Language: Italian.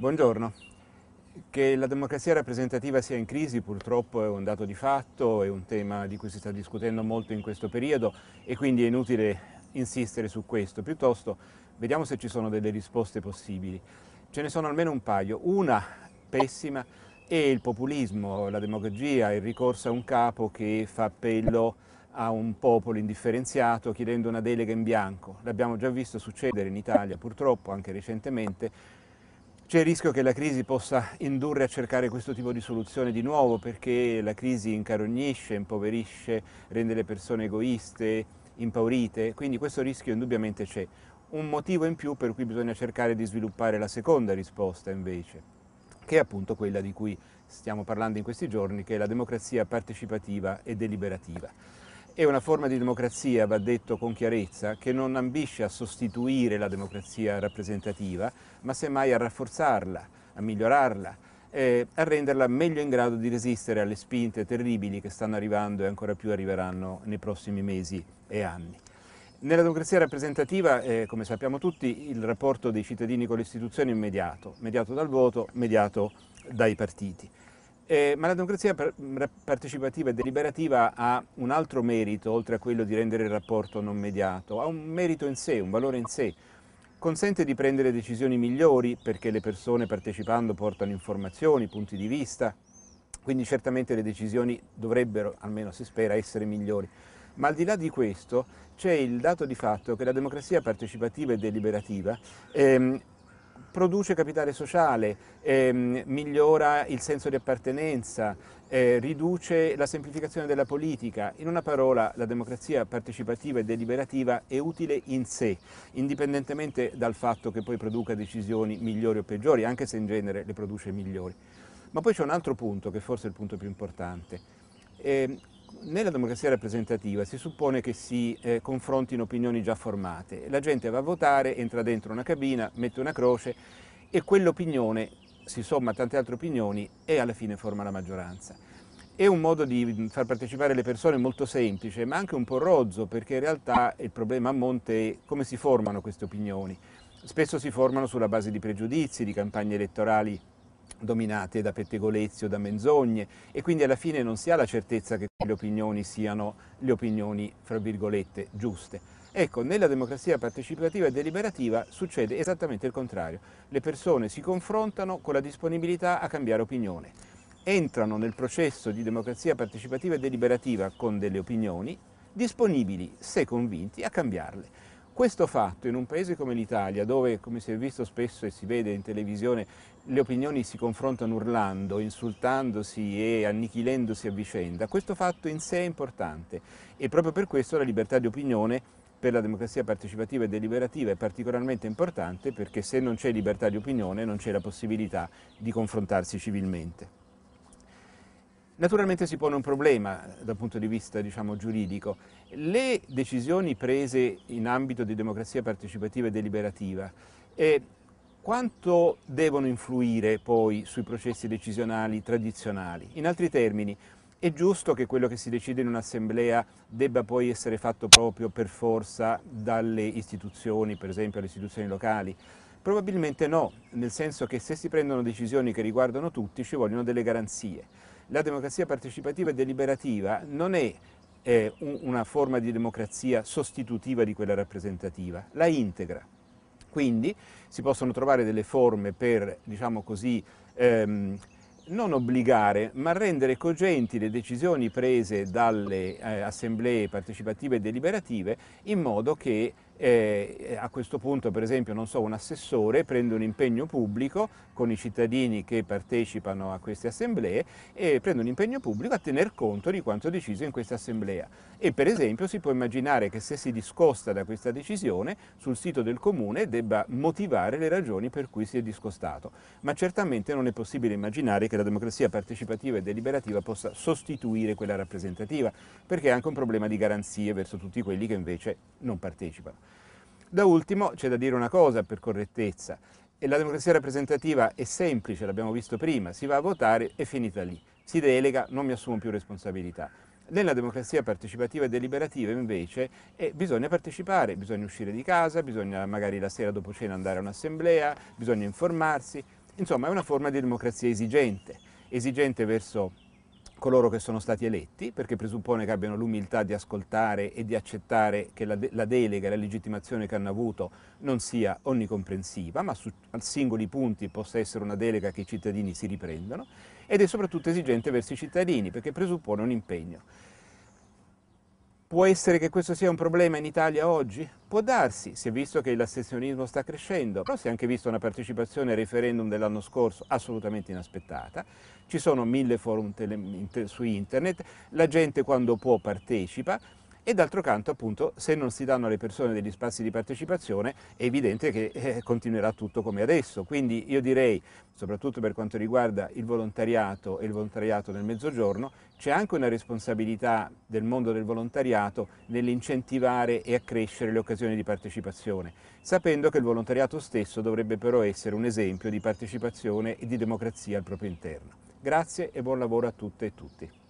Buongiorno. Che la democrazia rappresentativa sia in crisi purtroppo è un dato di fatto, è un tema di cui si sta discutendo molto in questo periodo e quindi è inutile insistere su questo, piuttosto vediamo se ci sono delle risposte possibili. Ce ne sono almeno un paio, una pessima è il populismo, la demagogia, il ricorso a un capo che fa appello a un popolo indifferenziato chiedendo una delega in bianco. L'abbiamo già visto succedere in Italia purtroppo anche recentemente c'è il rischio che la crisi possa indurre a cercare questo tipo di soluzione di nuovo perché la crisi incarognisce, impoverisce, rende le persone egoiste, impaurite, quindi questo rischio indubbiamente c'è. Un motivo in più per cui bisogna cercare di sviluppare la seconda risposta invece, che è appunto quella di cui stiamo parlando in questi giorni, che è la democrazia partecipativa e deliberativa. È una forma di democrazia, va detto con chiarezza, che non ambisce a sostituire la democrazia rappresentativa, ma semmai a rafforzarla, a migliorarla, eh, a renderla meglio in grado di resistere alle spinte terribili che stanno arrivando e ancora più arriveranno nei prossimi mesi e anni. Nella democrazia rappresentativa, eh, come sappiamo tutti, il rapporto dei cittadini con le istituzioni è immediato, mediato dal voto, mediato dai partiti. Eh, ma la democrazia mm, partecipativa e deliberativa ha un altro merito, oltre a quello di rendere il rapporto non mediato, ha un merito in sé, un valore in sé. Consente di prendere decisioni migliori perché le persone partecipando portano informazioni, punti di vista, quindi certamente le decisioni dovrebbero, almeno si spera, essere migliori. Ma al di là di questo c'è il dato di fatto che la democrazia partecipativa e deliberativa ehm, produce capitale sociale, ehm, migliora il senso di appartenenza, eh, riduce la semplificazione della politica. In una parola, la democrazia partecipativa e deliberativa è utile in sé, indipendentemente dal fatto che poi produca decisioni migliori o peggiori, anche se in genere le produce migliori. Ma poi c'è un altro punto, che forse è il punto più importante. Eh, nella democrazia rappresentativa si suppone che si eh, confrontino opinioni già formate. La gente va a votare, entra dentro una cabina, mette una croce e quell'opinione si somma a tante altre opinioni e alla fine forma la maggioranza. È un modo di far partecipare le persone molto semplice, ma anche un po' rozzo, perché in realtà il problema a monte è come si formano queste opinioni. Spesso si formano sulla base di pregiudizi, di campagne elettorali dominate da pettegolezzi o da menzogne e quindi alla fine non si ha la certezza che le opinioni siano le opinioni, fra virgolette, giuste. Ecco, nella democrazia partecipativa e deliberativa succede esattamente il contrario. Le persone si confrontano con la disponibilità a cambiare opinione. Entrano nel processo di democrazia partecipativa e deliberativa con delle opinioni disponibili, se convinti, a cambiarle. Questo fatto in un paese come l'Italia, dove come si è visto spesso e si vede in televisione, le opinioni si confrontano urlando, insultandosi e annichilendosi a vicenda, questo fatto in sé è importante e proprio per questo la libertà di opinione per la democrazia partecipativa e deliberativa è particolarmente importante perché se non c'è libertà di opinione non c'è la possibilità di confrontarsi civilmente. Naturalmente si pone un problema dal punto di vista diciamo, giuridico. Le decisioni prese in ambito di democrazia partecipativa e deliberativa eh, quanto devono influire poi sui processi decisionali tradizionali? In altri termini, è giusto che quello che si decide in un'assemblea debba poi essere fatto proprio per forza dalle istituzioni, per esempio le istituzioni locali? Probabilmente no, nel senso che se si prendono decisioni che riguardano tutti ci vogliono delle garanzie la democrazia partecipativa e deliberativa non è eh, una forma di democrazia sostitutiva di quella rappresentativa, la integra. Quindi si possono trovare delle forme per, diciamo così, ehm, non obbligare, ma rendere cogenti le decisioni prese dalle eh, assemblee partecipative e deliberative in modo che eh, a questo punto per esempio non so, un assessore prende un impegno pubblico con i cittadini che partecipano a queste assemblee e prende un impegno pubblico a tener conto di quanto deciso in questa assemblea e per esempio si può immaginare che se si discosta da questa decisione sul sito del comune debba motivare le ragioni per cui si è discostato, ma certamente non è possibile immaginare che la democrazia partecipativa e deliberativa possa sostituire quella rappresentativa perché è anche un problema di garanzie verso tutti quelli che invece non partecipano. Da ultimo c'è da dire una cosa per correttezza, e la democrazia rappresentativa è semplice, l'abbiamo visto prima, si va a votare e finita lì, si delega, non mi assumo più responsabilità. Nella democrazia partecipativa e deliberativa invece eh, bisogna partecipare, bisogna uscire di casa, bisogna magari la sera dopo cena andare a un'assemblea, bisogna informarsi, insomma è una forma di democrazia esigente, esigente verso coloro che sono stati eletti, perché presuppone che abbiano l'umiltà di ascoltare e di accettare che la, de la delega e la legittimazione che hanno avuto non sia onnicomprensiva, ma su singoli punti possa essere una delega che i cittadini si riprendano, ed è soprattutto esigente verso i cittadini, perché presuppone un impegno. Può essere che questo sia un problema in Italia oggi? Può darsi, si è visto che l'assessionismo sta crescendo, però si è anche visto una partecipazione al referendum dell'anno scorso assolutamente inaspettata, ci sono mille forum tele, inter, su internet, la gente quando può partecipa, e d'altro canto appunto se non si danno alle persone degli spazi di partecipazione è evidente che eh, continuerà tutto come adesso, quindi io direi soprattutto per quanto riguarda il volontariato e il volontariato nel mezzogiorno c'è anche una responsabilità del mondo del volontariato nell'incentivare e accrescere le occasioni di partecipazione, sapendo che il volontariato stesso dovrebbe però essere un esempio di partecipazione e di democrazia al proprio interno. Grazie e buon lavoro a tutte e tutti.